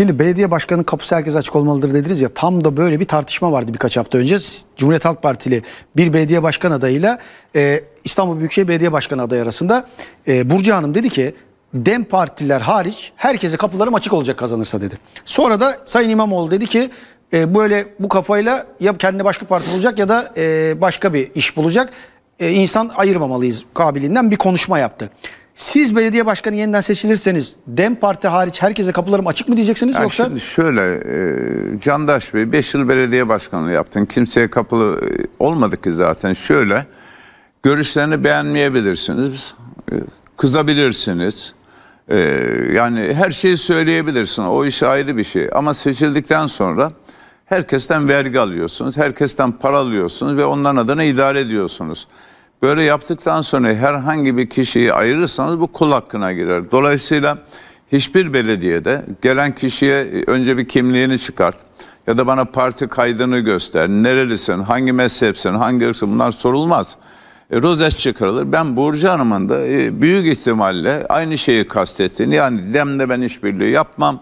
Şimdi belediye başkanının kapısı herkes açık olmalıdır dediniz ya tam da böyle bir tartışma vardı birkaç hafta önce. Cumhuriyet Halk Partili bir belediye başkan adayıyla e, İstanbul Büyükşehir Belediye Başkanı adayı arasında e, Burcu Hanım dedi ki Dem partiler hariç herkese kapılarım açık olacak kazanırsa dedi. Sonra da Sayın İmamoğlu dedi ki e, böyle bu kafayla ya kendine başka parti bulacak ya da e, başka bir iş bulacak. E, insan ayırmamalıyız kabiliğinden bir konuşma yaptı. Siz belediye başkanı yeniden seçilirseniz DEM Parti hariç herkese kapılarım açık mı diyeceksiniz yani yoksa? Şimdi şöyle e, Candaş Bey 5 yıl belediye başkanı yaptın. Kimseye kapılı e, olmadı ki zaten. Şöyle görüşlerini beğenmeyebilirsiniz. E, kızabilirsiniz. E, yani her şeyi söyleyebilirsin. O iş ayrı bir şey. Ama seçildikten sonra herkesten vergi alıyorsunuz. Herkesten para alıyorsunuz ve onların adına idare ediyorsunuz. Böyle yaptıktan sonra herhangi bir kişiyi ayırırsanız bu kul hakkına girer. Dolayısıyla hiçbir belediyede gelen kişiye önce bir kimliğini çıkart ya da bana parti kaydını göster. Nerelisin, hangi mezhepsin, hangi ırksın bunlar sorulmaz. E, rozet çıkarılır. Ben Burcu Hanım'ın da e, büyük ihtimalle aynı şeyi kastettiğini yani DEM'le ben işbirliği yapmam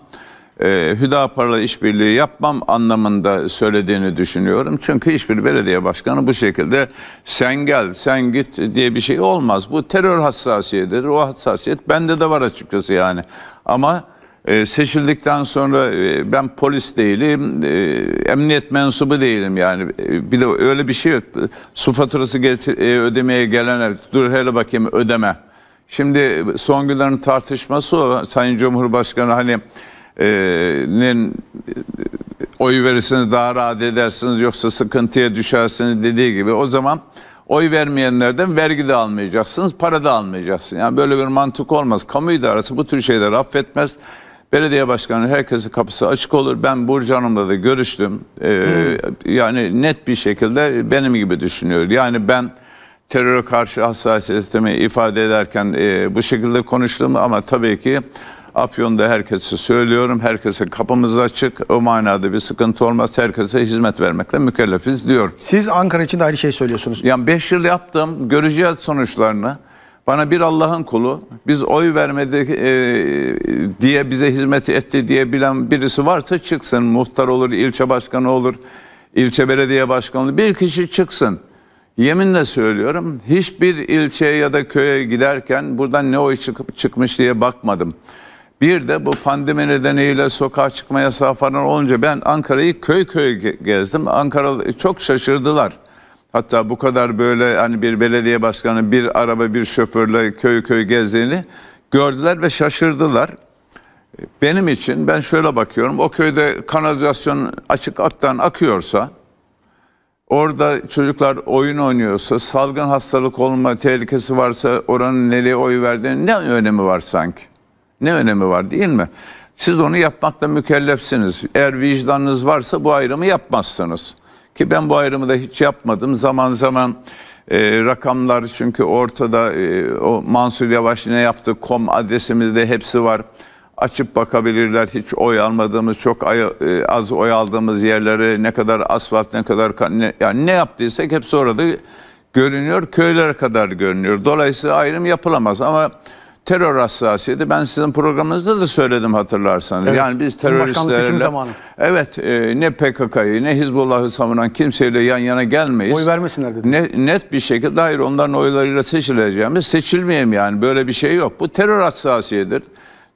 e, Hüdapar'la işbirliği yapmam anlamında söylediğini düşünüyorum. Çünkü hiçbir belediye başkanı bu şekilde sen gel sen git diye bir şey olmaz. Bu terör hassasiyetidir. O hassasiyet bende de var açıkçası yani. Ama e, seçildikten sonra e, ben polis değilim, e, emniyet mensubu değilim yani. E, bir de öyle bir şey yok. Su faturası getir, e, ödemeye gelene dur hele bakayım ödeme. Şimdi son günlerin tartışması o. Sayın Cumhurbaşkanı hani nin oy verirsiniz daha rahat edersiniz yoksa sıkıntıya düşersiniz dediği gibi o zaman oy vermeyenlerden vergi de almayacaksınız, para da almayacaksınız. Yani böyle bir mantık olmaz. Kamu idaresi bu tür şeyleri affetmez. Belediye başkanı herkesi kapısı açık olur. Ben Burcu Hanım'la da görüştüm. Ee, hmm. Yani net bir şekilde benim gibi düşünüyor. Yani ben teröre karşı hassasiyetimi ifade ederken e, bu şekilde konuştum ama tabii ki Afyon'da herkese söylüyorum. Herkese kapımız açık. O manada bir sıkıntı olmaz. Herkese hizmet vermekle mükellefiz diyor. Siz Ankara için de aynı şey söylüyorsunuz. Yani 5 yıl yaptım. Göreceğiz sonuçlarını. Bana bir Allah'ın kulu, biz oy vermedi e, diye bize hizmet etti diye bilen birisi varsa çıksın. Muhtar olur, ilçe başkanı olur, ilçe belediye başkanı olur. Bir kişi çıksın. Yeminle söylüyorum hiçbir ilçeye ya da köye giderken buradan ne oy çıkıp çıkmış diye bakmadım. Bir de bu pandemi nedeniyle sokağa çıkma yasağı falan olunca ben Ankara'yı köy köy gezdim. Ankara e, çok şaşırdılar. Hatta bu kadar böyle hani bir belediye başkanı bir araba bir şoförle köy köy gezdiğini gördüler ve şaşırdılar. Benim için ben şöyle bakıyorum. O köyde kanalizasyon açık aktan akıyorsa Orada çocuklar oyun oynuyorsa, salgın hastalık olma tehlikesi varsa oranın nereye oy verdiğini ne önemi var sanki? Ne önemi var değil mi? Siz onu yapmakla mükellefsiniz. Eğer vicdanınız varsa bu ayrımı yapmazsınız. Ki ben bu ayrımı da hiç yapmadım. Zaman zaman e, rakamlar çünkü ortada e, o Mansur Yavaş ne yaptı kom adresimizde hepsi var. Açıp bakabilirler hiç oy almadığımız çok ay, e, az oy aldığımız yerleri ne kadar asfalt ne kadar ne, yani ne yaptıysak hepsi orada görünüyor köylere kadar görünüyor. Dolayısıyla ayrım yapılamaz ama terör hassasiyeti. Ben sizin programınızda da söyledim hatırlarsanız. Evet. Yani biz teröristlerle Evet, e, ne PKK'yı ne Hizbullah'ı savunan kimseyle yan yana gelmeyiz. Oy vermesinler dedim. Ne, net bir şekilde hayır onların oylarıyla seçileceğimiz seçilmeyeyim yani böyle bir şey yok. Bu terör hassasiyetidir.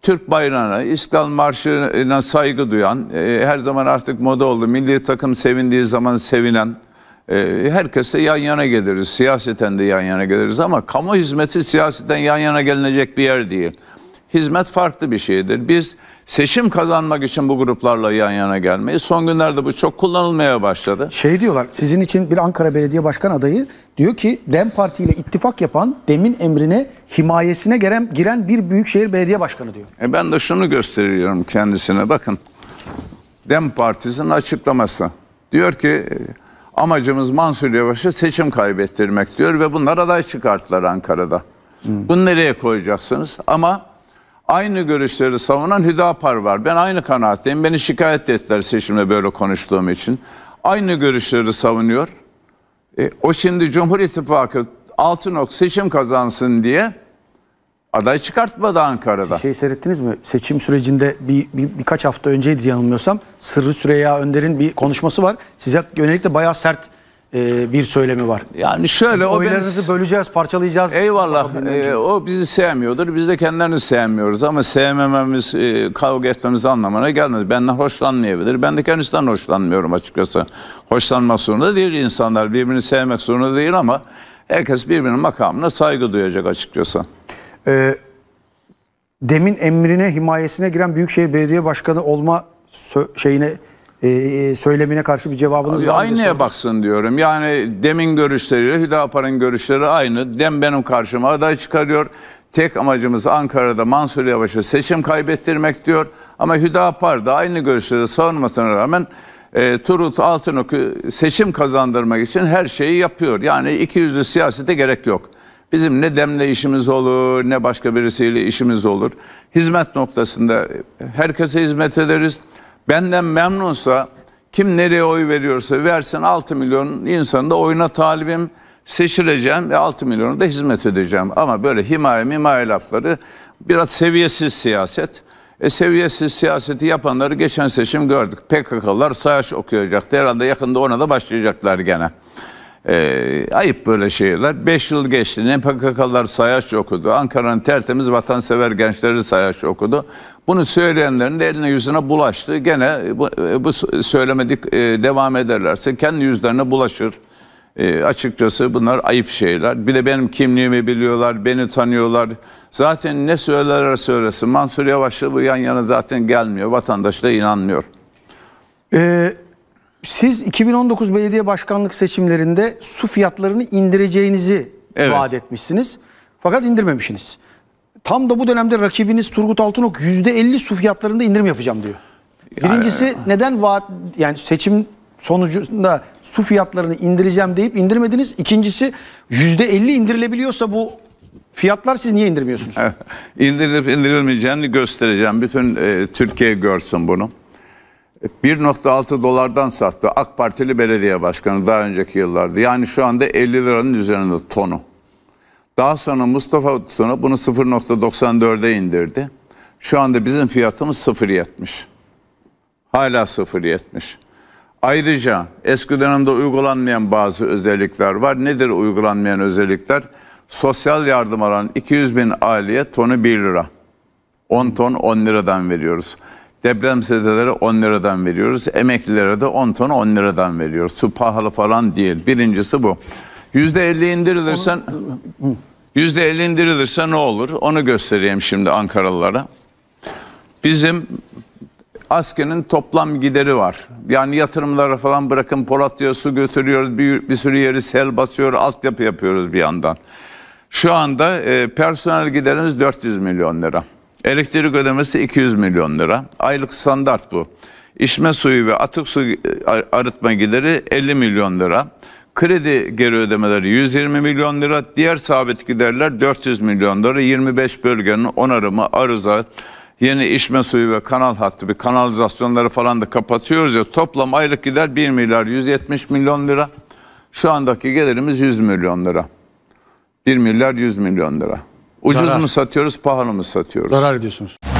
Türk bayrağına, İskal Marşı'na saygı duyan, e, her zaman artık moda oldu. Milli takım sevindiği zaman sevinen ee, herkese yan yana geliriz. Siyaseten de yan yana geliriz ama kamu hizmeti siyaseten yan yana gelinecek bir yer değil. Hizmet farklı bir şeydir. Biz seçim kazanmak için bu gruplarla yan yana gelmeyi son günlerde bu çok kullanılmaya başladı. Şey diyorlar sizin için bir Ankara Belediye Başkan adayı diyor ki DEM Parti ile ittifak yapan DEM'in emrine himayesine giren, giren bir büyükşehir belediye başkanı diyor. E ben de şunu gösteriyorum kendisine bakın. DEM Partisi'nin açıklaması. Diyor ki amacımız Mansur Yavaş'a seçim kaybettirmek diyor ve bunlar aday çıkarttılar Ankara'da. Hmm. Bunu nereye koyacaksınız? Ama aynı görüşleri savunan Hüdapar var. Ben aynı kanaatteyim. Beni şikayet ettiler seçimde böyle konuştuğum için. Aynı görüşleri savunuyor. E, o şimdi Cumhur İttifakı Altınok seçim kazansın diye aday çıkartmadı Ankara'da. Şey seyrettiniz mi? Seçim sürecinde bir, bir birkaç hafta önceydi yanılmıyorsam. Sırrı Süreyya Önder'in bir konuşması var. Size yönelik de bayağı sert e, bir söylemi var. Yani şöyle o oylarınızı ben... böleceğiz, parçalayacağız. Eyvallah. E, o bizi sevmiyordur. Biz de kendilerini sevmiyoruz ama sevmememiz, e, kavga etmemiz anlamına gelmez. Benden hoşlanmayabilir. Ben de kendisinden hoşlanmıyorum açıkçası. Hoşlanmak zorunda değil insanlar. Birbirini sevmek zorunda değil ama herkes birbirinin makamına saygı duyacak açıkçası. E, demin emrine, himayesine giren Büyükşehir Belediye Başkanı olma şeyine e, e, söylemine karşı bir cevabınız var mı? Aynıya baksın diyorum. Yani demin görüşleriyle Hüdapar'ın görüşleri aynı. Dem benim karşıma aday çıkarıyor. Tek amacımız Ankara'da Mansur Yavaş'a seçim kaybettirmek diyor. Ama Hüdapar da aynı görüşleri savunmasına rağmen e, Turut Altınok'u seçim kazandırmak için her şeyi yapıyor. Yani iki yüzlü siyasete gerek yok. Bizim ne demle işimiz olur, ne başka birisiyle işimiz olur. Hizmet noktasında herkese hizmet ederiz. Benden memnunsa kim nereye oy veriyorsa versin 6 milyon insanı da oyuna talibim seçileceğim ve 6 milyonu da hizmet edeceğim. Ama böyle himaye mimaye lafları biraz seviyesiz siyaset. E, seviyesiz siyaseti yapanları geçen seçim gördük. PKK'lar sayaç okuyacaktı. Herhalde yakında ona da başlayacaklar gene. E, ayıp böyle şeyler. Beş yıl geçti. Ne PKK'lar sayaç okudu. Ankara'nın tertemiz vatansever gençleri sayaç okudu. Bunu söyleyenlerin de eline yüzüne bulaştı. Gene bu, e, bu söylemedik e, devam ederlerse kendi yüzlerine bulaşır. E, açıkçası bunlar ayıp şeyler. Bir de benim kimliğimi biliyorlar, beni tanıyorlar. Zaten ne söylerler söylesin. Mansur Yavaş'la bu yan yana zaten gelmiyor. Vatandaş da inanmıyor. Ee, siz 2019 belediye başkanlık seçimlerinde su fiyatlarını indireceğinizi evet. vaat etmişsiniz. Fakat indirmemişsiniz. Tam da bu dönemde rakibiniz Turgut Altınok %50 su fiyatlarında indirim yapacağım diyor. Birincisi yani, neden vaat yani seçim sonucunda su fiyatlarını indireceğim deyip indirmediniz. İkincisi %50 indirilebiliyorsa bu fiyatlar siz niye indirmiyorsunuz? İndirilip indirilmeyeceğini göstereceğim. Bütün e, Türkiye görsün bunu. 1.6 dolardan sattı AK Partili belediye başkanı daha önceki yıllarda. Yani şu anda 50 liranın üzerinde tonu. Daha sonra Mustafa sonra bunu 0.94'e indirdi. Şu anda bizim fiyatımız 0.70. Hala 0.70. Ayrıca eski dönemde uygulanmayan bazı özellikler var. Nedir uygulanmayan özellikler? Sosyal yardım alan 200 bin aileye tonu 1 lira. 10 ton 10 liradan veriyoruz. Deprem Depremzedelere 10 liradan veriyoruz. Emeklilere de 10 ton 10 liradan veriyoruz. Su pahalı falan değil. Birincisi bu. %50 indirilirsen Onu... %50 indirilirse ne olur? Onu göstereyim şimdi Ankaralılara. Bizim askerin toplam gideri var. Yani yatırımlara falan bırakın Polatlı'ya su götürüyoruz. Bir, bir sürü yeri sel basıyor. Altyapı yapıyoruz bir yandan. Şu anda e, personel giderimiz 400 milyon lira. Elektrik ödemesi 200 milyon lira. Aylık standart bu. İşme suyu ve atık su e, arıtma gideri 50 milyon lira. Kredi geri ödemeleri 120 milyon lira. Diğer sabit giderler 400 milyon lira. 25 bölgenin onarımı, arıza, yeni işme suyu ve kanal hattı, bir kanalizasyonları falan da kapatıyoruz ya. Toplam aylık gider 1 milyar 170 milyon lira. Şu andaki gelirimiz 100 milyon lira. 1 milyar 100 milyon lira. Ucuz Zarar. mu satıyoruz, pahalı mı satıyoruz? Zarar ediyorsunuz.